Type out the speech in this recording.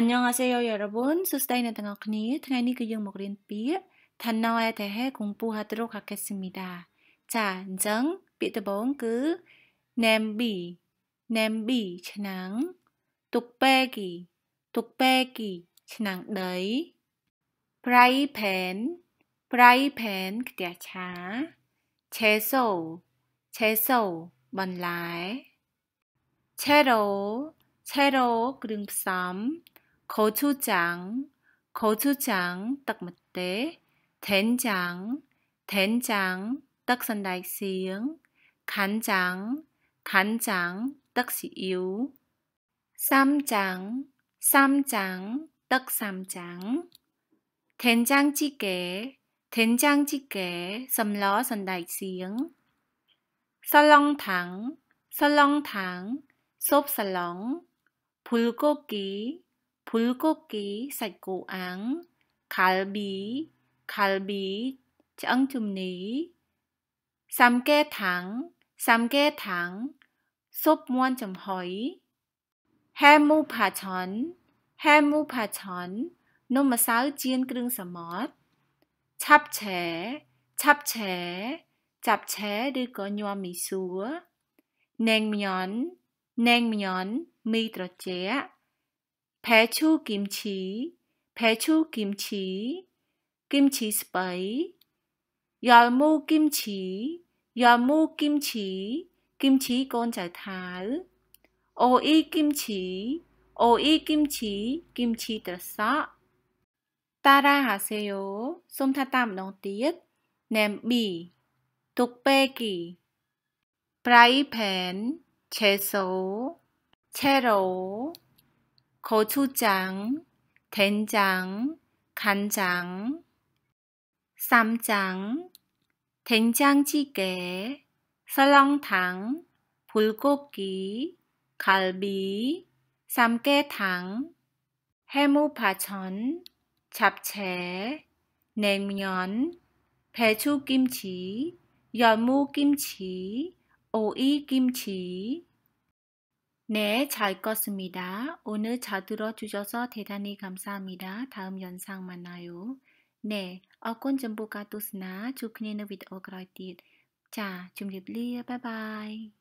អញ្ញងអាសេយោយរបុនសួស្តីអ្នកទាំងអស់គ្នាថ្ងៃនេះគឺយើងមករៀនពាក្យថាណោអេតេហេគំពូហាត្រូខាកេស៊ីមីដាចាអញ្ចឹងពាក្យដំបូងគឺ nambi nambi ឆ្នាំងទុកពេគីទុកពេគីឆ្នាំងដី prai pan prai pan ខ្ទះឆា cheso cheso បន្លែ chero chero គ្រឿងផ្សំ고추 장, 고추 장, ទឹកម្ទេស된 장, 된 장, ទឹកសណ្តែកសៀង간 장, 간 장, ទឹកស៊ីអ៊ីវ쌈 장, 쌈 장, ទឹកសាំចាំង된장찌 개, 된장찌 개, សម្លសណ្តែកសៀង설렁 탕, 설렁 탕, 솝설 렁, 불고 기, bulgogi សាច់គោអាំង kalbi kalbi ឆ្អឹងជំនី samke thang samke thang ស៊ុបមួនចំហុយ hamu pachon hamu pachon នំម្សៅចៀនគ្រឿងសមុទ្រឆាប់ឆែឆាប់ឆែចាប់ឆែឬក៏ញោមមីសួរណេងមញ៉នណេងមញ៉នមីត្រជាក់ 배추김치, 배추김치, 김치 스파이, 열무김치, 열무김치, 김치 곤자탈, 오이김치, 오이김치, 김치 들싸. 따라하세요. 솜타땀 농띠엣, 냄비, 뚝배기, 프라이팬, 채소, 채로, 고추장, 된장, 간장, 쌈장, 된장찌개, 설렁탕, 불고기, 갈비, 삼계탕, 해무파전, 잡채, 냉면, 배추김치, 연무김치 오이김치, 네, 잘 껐습니다. 오늘 잘 들어주셔서 대단히 감사합니다. 다음 영상 만나요. 네, 어콘 전부가 또스나 주크니는 위드 어그라이티드. 자, 중립리, 바이바이.